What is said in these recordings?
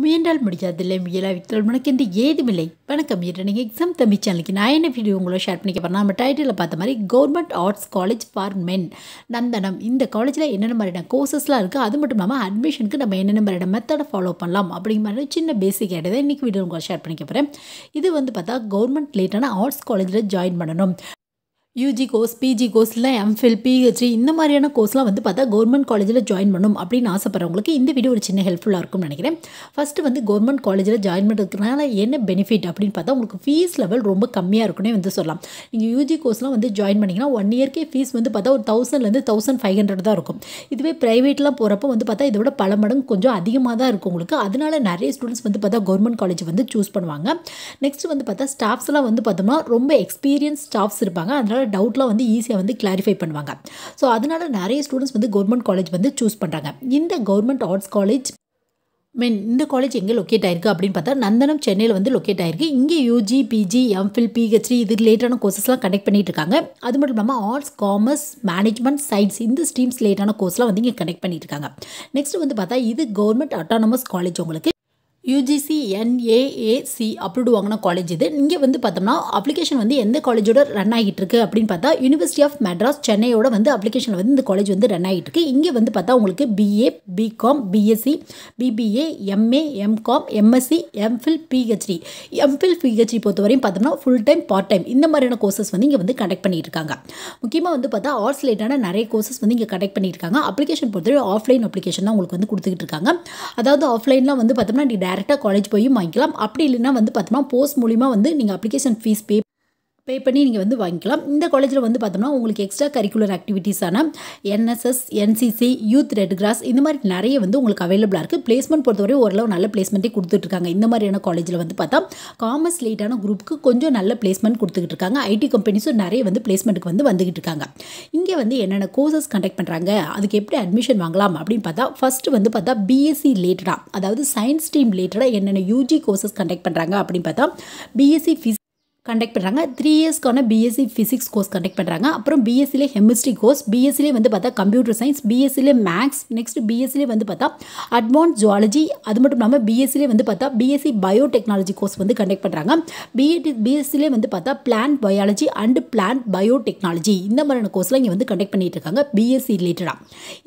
முயன்றால் முடியாதில்லை முயலாவித்தால் முனக்கென்று ஏதுமில்லை வணக்கம் என்று நீங்கள் எக்ஸாம் தம்பி சேனலுக்கு நான் என்ன வீடியோ உங்களை ஷேர் பண்ணிக்க போகிறேன் நம்ம டைட்டிலில் பார்த்த மாதிரி government arts college for men Nandanam இந்த காலேஜில் என்னென்ன மாதிரியான கோர்சஸ்லாம் இருக்குது அது மட்டும் இல்லாமல் அட்மிஷனுக்கு நம்ம என்னென்ன மாதிரியான மெத்தடை ஃபாலோ பண்ணலாம் அப்படிங்கிற மாதிரி சின்ன பேசிக் ஆகிட்டு தான் இன்றைக்கி வீடியோ உங்களை ஷேர் பண்ணிக்க போகிறேன் இது வந்து பார்த்தா கவர்மெண்ட் ரிலேட்டான ஆர்ட்ஸ் காலேஜில் ஜாயின் பண்ணணும் யூஜி கோர்ஸ் பிஜி கோர்ஸ் இல்லை எம்ஃபில் பிஹெச்டி இந்த மாதிரியான கோர்ஸ்லாம் வந்து பார்த்தா கவர்மெண்ட் காலேஜில் ஜாயின் பண்ணணும் அப்படின்னு ஆசைப்பட்றவங்களுக்கு இந்த வீடியோ ஒரு சின்ன ஹெல்ப்ஃபுல்லாக இருக்கும்னு நினைக்கிறேன் ஃபஸ்ட்டு வந்து கவர்மெண்ட் காலேஜில் ஜாயின் பண்ணுறதுனால என்ன பெனிஃபிட் அப்படின்னு பார்த்தா உங்களுக்கு ஃபீஸ் லெவல் ரொம்ப கம்மியாக இருக்குன்னே வந்து சொல்லலாம் நீங்கள் யூஜி கோர்ஸ்லாம் வந்து ஜாயின் பண்ணிங்கன்னா ஒன் இயர்க்கே ஃபீஸ் வந்து பார்த்தா ஒரு தௌசண்ட்லேருந்து தௌசண்ட் ஃபைவ் ஹண்ட்ரட் தான் இருக்கும் இதுவே ப்ரைவேட்லாம் போகிறப்ப வந்து பார்த்தா இதோட பல மடங்கு கொஞ்சம் அதிகமாக தான் இருக்கும் உங்களுக்கு அதனால நிறைய ஸ்டூடெண்ட்ஸ் வந்து பார்த்தா கவர்மெண்ட் காலேஜ் வந்து சூஸ் பண்ணுவாங்க நெக்ஸ்ட் வந்து பார்த்தா ஸ்டாஃப்ஸ்லாம் வந்து பார்த்தோம்னா ரொம்ப எக்ஸ்பீரியன்ஸ் ஸ்டாஃப்ஸ் இருப்பாங்க அதனால் டவுட்லாம் வந்து ஈஸியாக வந்து கிளாரிஃபை பண்ணுவாங்க ஸோ அதனால் நிறைய ஸ்டூடெண்ட்ஸ் வந்து கவர்மெண்ட் காலேஜ் வந்து சூஸ் பண்ணுறாங்க இந்த கவர்மெண்ட் ஆர்ட்ஸ் காலேஜ் மீன் இந்த காலேஜ் எங்கே லொக்கேட் ஆயிருக்கு அப்படின்னு பார்த்தா நந்தனம் சென்னையில் வந்து லொக்கேட் ஆயிருக்கு இங்கே யூஜி பிஜி எம்ஃபில் பிஹெச்டி இது ரிலேட்டான கோர்சஸ்லாம் கனெக்ட் பண்ணிட்டு இருக்காங்க அது மட்டும் இல்லாமல் ஆர்ட்ஸ் காமர்ஸ் மேனேஜ்மெண்ட் சயின்ஸ் இந்த ஸ்ட்ரீம்ஸ் ரிலேட்டான கோர்ஸ்லாம் வந்து இங்கே கனெக்ட் பண்ணிட்டு இருக்காங்க நெக்ஸ்ட் வந்து பார்த்தா இது கவர்மெண்ட் அட்டானமஸ் காலேஜ் உங்களுக்கு யூஜிசி என்ஏஏசி அப்ரூவ்டு வாங்கின காலேஜ் இது இங்கே வந்து பார்த்தோம்னா அப்ளிகேஷன் வந்து எந்த காலேஜோட ரன் ஆகிட்டு இருக்கு அப்படின்னு பார்த்தா யூனிவர்சிட்டி ஆஃப் மெட்ராஸ் சென்னையோட வந்து அப்ளிகேஷன் வந்து இந்த காலேஜ் வந்து ரன் ஆகிட்டு இருக்கு இங்கே வந்து பார்த்தா உங்களுக்கு BA BCom BSc BBA MA MCom MSc MPhil PhD MPhil PhD பொறுத்தவரையும் பார்த்தோம்னா ஃபுல் டைம் பார்ட் டைம் இந்த மாதிரியான கோர்சஸ் வந்து இங்கே வந்து கண்டக்ட் பண்ணியிருக்காங்க முக்கியமாக வந்து பார்த்தா ஆர்ட்ஸ் ரிலேட்டான நிறைய கோர்சஸ் வந்து இங்கே கண்டக்ட் பண்ணியிருக்காங்க அப்ளிகேஷன் பொறுத்தவரை ஆஃப்லைன் அப்ளிகேஷன் தான் உங்களுக்கு வந்து கொடுத்துக்கிட்டு இருக்காங்க அதாவது ஆஃப்லைன்லாம் வந்து பார்த்தோம்னா டேரெக்டாக காலேஜ் போய் வாங்கிக்கலாம் அப்படி இல்லைன்னா வந்து பார்த்தோம்னா போஸ்ட் மூலிமா வந்து நீங்கள் அப்ளிகேஷன் ஃபீஸ் பே பே பண்ணி நீங்கள் வந்து வாங்கிக்கலாம் இந்த காலேஜில் வந்து பார்த்தோம்னா உங்களுக்கு எக்ஸ்ட்ரா கரிக்குலர் ஆக்டிவிட்டீஸான NSS NCC youth red cross இந்த மாதிரி நிறைய வந்து உங்களுக்கு அவைலபிளாக இருக்குது பிளேஸ்மெண்ட் பொறுத்தவரை ஓரளவு நல்ல பிளேஸ்மெண்ட்டே கொடுத்துட்ருக்காங்க இந்த மாதிரியான காலேஜில் வந்து பார்த்தா காமர்ஸ் லேட்டான குரூப்புக்கு கொஞ்சம் நல்ல பிளேஸ்மெண்ட் கொடுத்துக்கிட்டு இருக்காங்க ஐடி கம்பெனிஸும் நிறைய வந்து பிளேஸ்மெண்ட்டுக்கு வந்து வந்துகிட்டு இருக்காங்க இங்கே வந்து என்னென்ன கோர்சஸ் கண்டக்ட் பண்ணுறாங்க அதுக்கு எப்படி அட்மிஷன் வாங்கலாம் அப்படின்னு பார்த்தா ஃபஸ்ட்டு வந்து பார்த்தா பிஎஸ்சி ரிலேட்டடாக e அதாவது சயின்ஸ் ஸ்ட்ரீம் ரிலேட்டடாக என்னென்ன யூஜி கோர்சஸ் கண்டக்ட் பண்ணுறாங்க அப்படின்னு பார்த்தா பிஎஸ்சி ஃபிஸ் கண்டக்ட் பண்ணுறாங்க த்ரீ இயர்ஸ்க்கான பிஎஸ்சி ஃபிசிக்ஸ் கோர்ஸ் கண்டக்ட் பண்ணுறாங்க அப்புறம் பிஎஸ்சிலே கெமிஸ்ட்ரி கோர்ஸ் பிஎஸ்சிலே வந்து பார்த்தா கம்ப்யூட்டர் சயின்ஸ் பிஎஸ்சிலே மேக்ஸ் நெக்ஸ்ட் பிஎஸ்சிலே வந்து பார்த்தா அட்வான்ஸ் ஜுவாலஜி அது மட்டும் இல்லாமல் பிஎஸ்சிலே வந்து பார்த்தா பிஎஸ்சி பயோடெக்னாலஜி கோர்ஸ் வந்து கண்டக்ட் பண்ணுறாங்க பிஎட் பிஎஸ்சிலே வந்து பார்த்தா plant biology and plant biotechnology இந்த மாதிரியான கோர்ஸ்லாம் இங்கே வந்து கண்டக்ட் பண்ணிகிட்டு இருக்காங்க பிஎஸ்சி ரிலேட்டடாக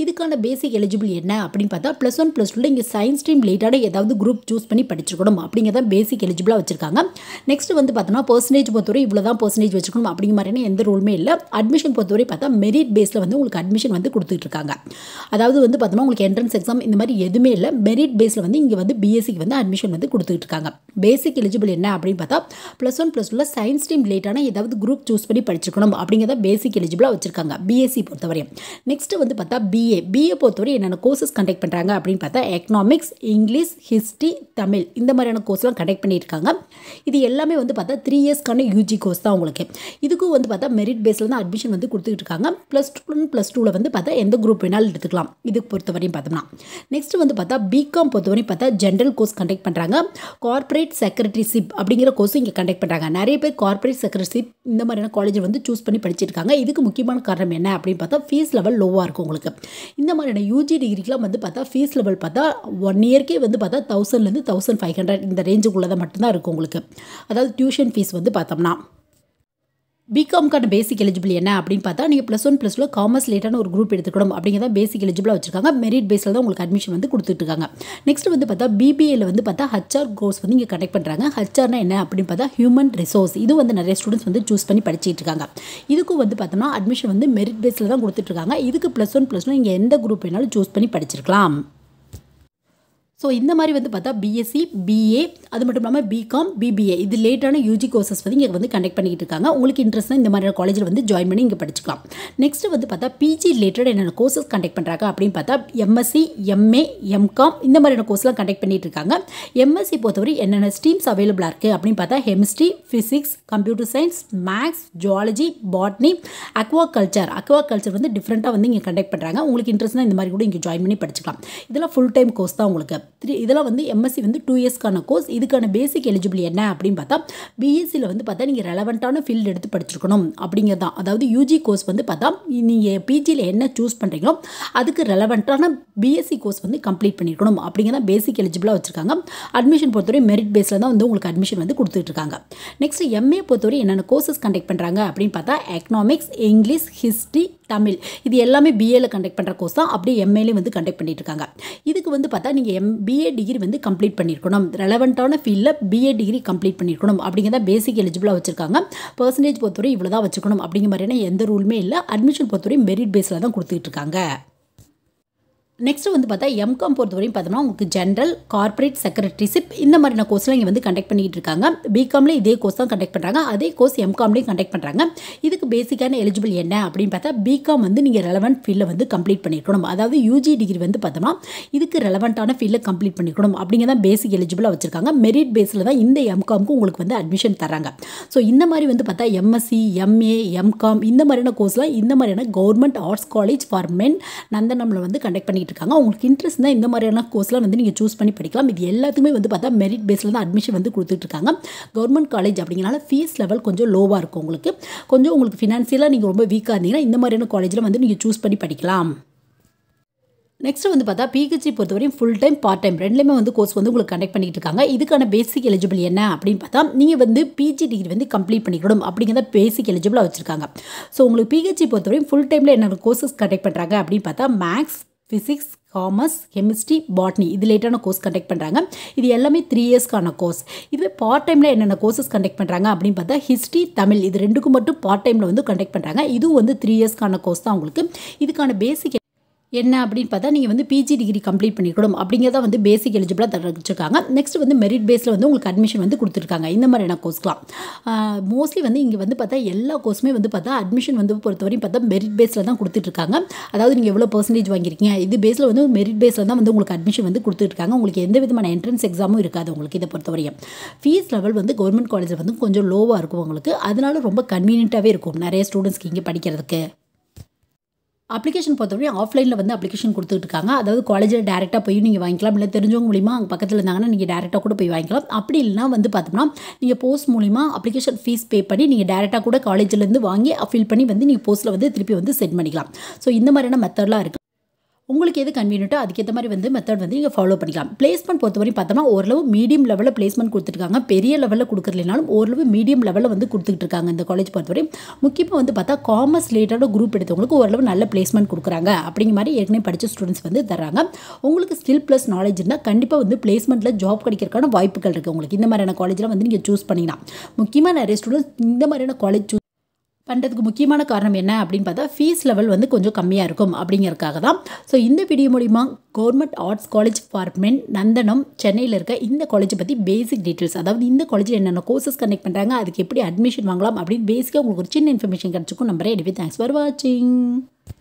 இதுக்கான பேசிக் எலிஜிபிள் என்ன அப்படின்னு பார்த்தா ப்ளஸ் ஒன் ப்ளஸ் டூவில் இங்கே சயின்ஸ் ஸ்ட்ரீம் ரிலேட்டடாக ஏதாவது குரூப் சூஸ் பண்ணி படிச்சிருக்கணும் அப்படிங்கிறத பேசிக் எலிஜிபிளாக வச்சுருக்காங்க நெக்ஸ்ட் வந்து பார்த்தோம்னா பர்சன்டேஜ் பொறுத்தவரை இவ்வளோ தான் பர்சன்டேஜ் வச்சுக்கணும் அப்படிங்கிற மாதிரியான எந்த ரூல்மே இல்லை அட்மிஷன் பொறுத்தவரை பார்த்தா மெரிட் பேஸில் வந்து உங்களுக்கு அட்மிஷன் வந்து கொடுத்துட்ருக்காங்க அதாவது வந்து பார்த்தோம்னா உங்களுக்கு என்ட்ரன்ஸ் எக்ஸாம் இந்த மாதிரி எதுவுமே இல்லை மெரிட் பேஸில் வந்து இங்கே வந்து பிஎஸ்சிக்கு வந்து அட்மிஷன் வந்து கொடுத்துட்டு இருக்காங்க பேசிக் எலிஜிபிள் என்ன அப்படின்னு பார்த்தா ப்ளஸ் ஒன் ப்ளஸ் டூவில் சயின்ஸ் ஸ்ட்ரீம் ரிலேட்டான ஏதாவது குரூப் சூஸ் பண்ணி படிச்சிருக்கணும் அப்படிங்கிறத பேசிக் எலிஜிபிளாக வச்சுருக்காங்க பிஎஸ்சி பொறுத்தவரை நெக்ஸ்ட்டு வந்து பார்த்தா பிஏ பிஏ பொறுத்தவரை என்னென்ன கோர்சஸ் கண்டக்ட் பண்ணுறாங்க அப்படின்னு பார்த்தா எக்கனாமிக்ஸ் இங்கிலீஷ் ஹிஸ்ட்ரி தமிழ் இந்த மாதிரியான கோர்ஸ்லாம் கண்டக்ட் பண்ணியிருக்காங்க இது எல்லாமே வந்து பார்த்தா த்ரீ இயர்ஸ் பிஎஸ்கான யூஜி கோர்ஸ் தான் உங்களுக்கு இதுக்கும் வந்து பார்த்தா மெரிட் பேஸில் தான் அட்மிஷன் வந்து கொடுத்துட்டு இருக்காங்க ப்ளஸ் டூ ப்ளஸ் டூவில் வந்து பார்த்தா எந்த குரூப் வேணாலும் எடுத்துக்கலாம் இதுக்கு பொறுத்தவரையும் பார்த்தோம்னா நெக்ஸ்ட் வந்து பார்த்தா பிகாம் பொறுத்தவரையும் பார்த்தா ஜென்ரல் கோர்ஸ் கண்டக்ட் பண்ணுறாங்க கார்ப்பரேட் செக்ரட்டரிஷிப் அப்படிங்கிற கோர்ஸ் இங்கே கண்டக்ட் பண்ணுறாங்க நிறைய பேர் கார்ப்பரேட் செக்ரட்டரிஷிப் இந்த மாதிரியான காலேஜில் வந்து சூஸ் பண்ணி படிச்சிருக்காங்க இதுக்கு முக்கியமான காரணம் என்ன அப்படின்னு பார்த்தா ஃபீஸ் லெவல் லோவாக இருக்கும் உங்களுக்கு இந்த மாதிரியான யூஜி டிகிரிக்கெலாம் வந்து பார்த்தா ஃபீஸ் லெவல் பார்த்தா ஒன் இயர்க்கே வந்து பார்த்தா தௌசண்ட்லேருந்து தௌசண்ட் ஃபைவ் ஹண்ட்ரட் இந்த ரேஞ்சுக்குள்ளதான் தான் மட்டும்தான் இருக்கும் உங்களுக்கு அதாவது டியூஷன் ஃபீஸ் வந்து வந்து பார்த்தோம்னா பிகாம்க்கான பேசிக் எலிஜிபிள் என்ன அப்படின்னு பார்த்தா நீங்கள் ப்ளஸ் ஒன் ப்ளஸ் காமர்ஸ் ரிலேட்டான ஒரு குரூப் எடுத்துக்கணும் அப்படிங்கிறத பேசிக் எலிஜிபிளாக வச்சிருக்காங்க மெரிட் பேஸில் தான் உங்களுக்கு அட்மிஷன் வந்து கொடுத்துட்ருக்காங்க நெக்ஸ்ட் வந்து பார்த்தா பிபிஏல வந்து பார்த்தா ஹச்ஆர் கோர்ஸ் வந்து இங்கே கண்டக்ட் பண்ணுறாங்க ஹச்ஆர்னா என்ன அப்படின்னு பார்த்தா ஹியூமன் ரிசோர்ஸ் இது வந்து நிறைய ஸ்டூடெண்ட்ஸ் வந்து சூஸ் பண்ணி படிச்சுட்டு இருக்காங்க இதுக்கும் வந்து பார்த்தோம்னா அட்மிஷன் வந்து மெரிட் பேஸில் தான் கொடுத்துட்ருக்காங்க இதுக்கு ப்ளஸ் ஒன் ப்ளஸ் டூ நீங்கள் எந்த குரூப் வேணாலும் சூஸ் பண்ணி படிச்சிருக்கலாம் ஸோ இந்த மாதிரி வந்து பார்த்தா பிஎஸ்சி பிஏ அது மட்டும் இல்லாமல் பிகாம் பிபிஏ இது லேட்டான யூஜி கோர்சஸ் வந்து இங்கே வந்து கண்டக்ட் பண்ணிக்கிட்டு இருக்காங்க உங்களுக்கு இன்ட்ரெஸ்ட்னா இந்த மாதிரியான காலேஜில் வந்து ஜாயின் பண்ணி இங்கே படிச்சுக்கலாம் நெக்ஸ்ட் வந்து பார்த்தா பிஜி ரிலேட்டட் என்னென்ன கோர்சஸ் கண்டக்ட் பண்ணுறாங்க அப்படின்னு பார்த்தா எம்எஸ்சி எம்ஏ எம்காம் இந்த மாதிரியான கோர்ஸ்லாம் கண்டக்ட் பண்ணிட்டு இருக்காங்க எம்எஸ்சி பொறுத்தவரை என்னென்ன ஸ்ட்ரீம்ஸ் அவைலபிளாக இருக்குது அப்படின்னு பார்த்தா chemistry physics computer science maths zoology botany aquaculture aquaculture வந்து டிஃப்ரெண்ட்டாக வந்து இங்கே கண்டக்ட் பண்ணுறாங்க உங்களுக்கு இன்ட்ரெஸ்ட்னா இந்த மாதிரி கூட இங்கே ஜாயின் பண்ணி படிச்சுக்கலாம் இதெல்லாம் ஃபுல் டைம் கோர்ஸ் தான் உங்களுக்கு த்ரீ இதெல்லாம் வந்து எம்எஸ்சி வந்து டூ இயர்ஸ்க்கான கோர்ஸ் இதுக்கான பேசிக் எலிஜிபிள் என்ன அப்படின்னு பார்த்தா பிஎஸ்சியில் வந்து பார்த்தா நீங்கள் ரெலவெண்ட்டான ஃபீல்டு எடுத்து படிச்சிருக்கணும் அப்படிங்கிறது அதாவது யூஜி கோர்ஸ் வந்து பார்த்தா நீங்கள் பிஜியில் என்ன சூஸ் பண்ணுறீங்களோ அதுக்கு ரெலவெண்ட்டான பிஎஸ்சி கோர்ஸ் வந்து கம்ப்ளீட் பண்ணியிருக்கணும் அப்படிங்கிறத பேசிக் எலிஜிபிளாக வச்சுருக்காங்க அட்மிஷன் பொறுத்தவரை மெரிட் பேஸில் தான் வந்து உங்களுக்கு அட்மிஷன் வந்து கொடுத்துட்ருக்காங்க நெக்ஸ்ட் எம்ஏ பொறுத்தவரை என்னென்ன கோர்சஸ் கண்டக்ட் பண்ணுறாங்க அப்படின்னு பார்த்தா எக்கனாமிக்ஸ் இங்கிலீஷ் ஹிஸ்ட்ரி தமிழ் இது எல்லாமே பிஏல கண்டக்ட் பண்ணுற கோர்ஸ் தான் அப்படியே எம்ஏலையும் வந்து கண்டக்ட் பண்ணிட்டு இருக்காங்க இதுக்கு வந்து பார்த்தா நீங்கள் எம் பிஏ டிகிரி வந்து கம்ப்ளீட் பண்ணியிருக்கணும் ரெலவெண்ட்டான ஃபீல்டில் பிஏ டிகிரி கம்ப்ளீட் பண்ணியிருக்கணும் அப்படிங்கிறத பேசிக் எலிஜிபிளாக வச்சிருக்காங்க பர்சன்டேஜ் பொறுத்தவரை இவ்வளோ தான் வச்சுக்கணும் அப்படிங்கிற மாதிரியான எந்த ரூலுமே இல்லை அட்மிஷன் பொறுத்தவரை மெரிட் பேஸில் தான் கொடுத்துட்டு இருக்காங்க நெக்ஸ்ட் வந்து பார்த்தா எம்காம் பொறுத்த வரையும் பார்த்தோம்னா உங்களுக்கு ஜென்ரல் கார்பரேட் செக்ரட்டரிஷிப் இந்த மாதிரியான கோர்ஸ்லாம் இங்கே வந்து கண்டக்ட் பண்ணிகிட்டு இருக்காங்க பிகாம்லேயே இதே கோர்ஸ் தான் கண்டக்ட் பண்ணுறாங்க அதே கோர்ஸ் எம்காம்லேயும் கண்டக்ட் பண்ணுறாங்க இதுக்கு பேசிக்கான எலிஜிபிள் என்ன அப்படின்னு பார்த்தா பிகாம் வந்து நீங்கள் ரெலவெண்ட் ஃபீல்டில் வந்து கம்ப்ளீட் பண்ணிக்கணும் அதாவது யூஜி டிகிரி வந்து பார்த்தோம்னா இதுக்கு ரெலவெண்ட்டான ஃபீல்டில் கம்ப்ளீட் பண்ணிக்கணும் அப்படிங்க தான் பேசிக் எலிஜிபிளாக வச்சுருக்காங்க மெரிட் பேஸில் தான் இந்த எம்காம்க்கு உங்களுக்கு வந்து அட்மிஷன் தராங்க ஸோ இந்த மாதிரி வந்து பார்த்தா எம்எஸ்சி எம்ஏ எம்காம் இந்த மாதிரியான கோர்ஸ்லாம் இந்த மாதிரியான government arts college for men நந்தனமில் வந்து கண்டக்ட் பண்ணி பண்ணிகிட்ருக்காங்க இருக்காங்க உங்களுக்கு இன்ட்ரெஸ்ட் தான் இந்த மாதிரியான கோர்ஸ்லாம் வந்து நீங்கள் சூஸ் பண்ணி படிக்கலாம் இது எல்லாத்துக்குமே வந்து பார்த்தா மெரிட் பேஸில் தான் அட்மிஷன் வந்து கொடுத்துட்ருக்காங்க கவர்மெண்ட் காலேஜ் அப்படிங்கிறனால ஃபீஸ் லெவல் கொஞ்சம் லோவாக இருக்கும் உங்களுக்கு கொஞ்சம் உங்களுக்கு ஃபினான்சியலாக நீங்கள் ரொம்ப வீக்காக இருந்தீங்கன்னா இந்த மாதிரியான காலேஜில் வந்து நீங்கள் சூஸ் பண்ணி படிக்கலாம் நெக்ஸ்ட் வந்து பார்த்தா பிஹெச்சி பொறுத்தவரையும் ஃபுல் டைம் பார்ட் டைம் ரெண்டுலேயுமே வந்து கோர்ஸ் வந்து உங்களுக்கு கண்டக்ட் பண்ணிட்டு இருக்காங்க இதுக்கான பேசிக் எலிஜிபிள் என்ன அப்படின்னு பார்த்தா நீங்கள் வந்து பிஜி டிகிரி வந்து கம்ப்ளீட் பண்ணிக்கணும் அப்படிங்கிறத பேசிக் எலிஜிபிளாக வச்சுருக்காங்க ஸோ உங்களுக்கு பிஹெச்சி பொறுத்தவரையும் ஃபுல் டைமில் என்னென்ன கோர்சஸ் கண்டக்ட் பண்ணுறாங்க அப்படின்னு பார்த்தா maths physics commerce chemistry botany இது லேட்டான கோர்ஸ் கண்டக்ட் பண்ணுறாங்க இது எல்லாமே த்ரீ இயர்ஸ்க்கான கோர்ஸ் இதுவே பார்ட் டைமில் என்னென்ன கோர்சஸ் கண்டக்ட் பண்ணுறாங்க அப்படின்னு பார்த்தா ஹிஸ்ட்ரி தமிழ் இது ரெண்டுக்கும் மட்டும் பார்ட் டைமில் வந்து கண்டக்ட் பண்ணுறாங்க இதுவும் வந்து த்ரீ இயர்ஸ்க்கான கோர்ஸ் தான் உங்களுக்கு இதுக்கான பேசிக் என்ன அப்படின்னு பார்த்தா நீங்கள் வந்து பிஜி டிகிரி கம்ப்ளீட் பண்ணிக்கணும் அப்படிங்கிறத வந்து பேசிக் எலிஜிபிளாக தரச்சிருக்காங்க நெக்ஸ்ட் வந்து மெரிட் பேஸில் வந்து உங்களுக்கு அட்மிஷன் வந்து கொடுத்துருக்காங்க இந்த மாதிரியான கோர்ஸ்லாம் மோஸ்ட்லி வந்து இங்கே வந்து பார்த்தா எல்லா கோர்ஸுமே வந்து பார்த்தா அட்மிஷன் வந்து பொறுத்தவரையும் பார்த்தா மெரிட் பேஸில் தான் கொடுத்துட்ருக்காங்க அதாவது நீங்கள் எவ்வளோ பர்சன்டேஜ் வாங்கியிருக்கீங்க இது பேஸில் வந்து மெரிட் பேஸில் தான் வந்து உங்களுக்கு அட்மிஷன் வந்து கொடுத்துருக்காங்க உங்களுக்கு எந்த விதமான என்ட்ரன்ஸ் எக்ஸாமும் இருக்காது உங்களுக்கு இதை பொறுத்தவரையும் ஃபீஸ் லெவல் வந்து கவர்மெண்ட் காலேஜில் வந்து கொஞ்சம் லோவாக இருக்கும் உங்களுக்கு அதனால ரொம்ப கன்வீனியண்ட்டாகவே இருக்கும் நிறைய ஸ்டூடெண்ட்ஸ்க்கு இங்கே படிக்கிறதுக்கு அப்ளிகேஷன் பொறுத்தவரையும் ஆஃப்லைனில் வந்து அப்ளிகேஷன் கொடுத்துட்டு இருக்காங்க அதாவது காலேஜில் டேரெக்டாக போய் நீங்கள் வாங்கிக்கலாம் இல்லை தெரிஞ்சவங்க மூலிமா அங்கே பக்கத்தில் இருந்தாங்கன்னா நீங்கள் டேரெக்டாக கூட போய் வாங்கிக்கலாம் அப்படி இல்லைனா வந்து பார்த்தோம்னா நீங்கள் போஸ்ட் மூலிமா அப்ளிகேஷன் ஃபீஸ் பே பண்ணி நீங்கள் டேரெக்டாக கூட காலேஜ்லேருந்து வாங்கி ஃபில் பண்ணி வந்து நீங்கள் போஸ்ட்டில் வந்து திருப்பி வந்து சென்ட் பண்ணிக்கலாம் ஸோ இந்த மாதிரியான மெத்தட்லாம் இருக்குது உங்களுக்கு எது கன்வீனியன்ட்டோ அதுக்கேற்ற மாதிரி வந்து மெத்தட் வந்து நீங்கள் ஃபாலோ பண்ணிக்கலாம் பிளேஸ்மெண்ட் பொறுத்த வரைக்கும் பார்த்தோம்னா ஓரளவு மீடியம் லெவலில் பிளேஸ்மெண்ட் கொடுத்துருக்காங்க பெரிய லெவலில் கொடுக்குறதுனாலும் ஓரளவு மீடியம் லெவலில் வந்து கொடுத்துட்டு இருக்காங்க இந்த காலேஜ் பொறுத்தவரையும் முக்கியமாக வந்து பார்த்தா காமர்ஸ் ரிலேட்டடாக குரூப் எடுத்தவங்களுக்கு ஓரளவு நல்ல பிளேஸ்மெண்ட் கொடுக்குறாங்க அப்படிங்கிற மாதிரி ஏற்கனவே படித்த ஸ்டூடெண்ட்ஸ் வந்து தராங்க உங்களுக்கு ஸ்கில் ப்ளஸ் நாலேஜ் இருந்தால் கண்டிப்பாக வந்து பிளேஸ்மெண்ட்டில் ஜாப் கிடைக்கிறதுக்கான வாய்ப்புகள் இருக்குது உங்களுக்கு இந்த மாதிரியான காலேஜில் வந்து நீங்கள் சூஸ் பண்ணிக்கலாம் முக்கியமாக நிறைய ஸ்டூடெண்ட்ஸ் இந்த மாதிரியான காலேஜ் சூஸ் பண்ணுறதுக்கு முக்கியமான காரணம் என்ன அப்படின்னு பார்த்தா ஃபீஸ் லெவல் வந்து கொஞ்சம் கம்மியாக இருக்கும் அப்படிங்கிறதுக்காக தான் ஸோ இந்த வீடியோ மூலிமா government arts college for men Nandanam சென்னையில் இருக்க இந்த காலேஜை பற்றி பேசிக் டீட்டெயில்ஸ் அதாவது இந்த காலேஜில் என்னென்ன கோர்சஸ் கனெக்ட் பண்ணுறாங்க அதுக்கு எப்படி அட்மிஷன் வாங்கலாம் அப்படின்னு பேசிக்காக உங்களுக்கு ஒரு சின்ன இன்ஃபர்மேஷன் கிடச்சிக்கும் நம்பரே எடுப்பேன் தேங்க்ஸ் ஃபார் வாட்சிங்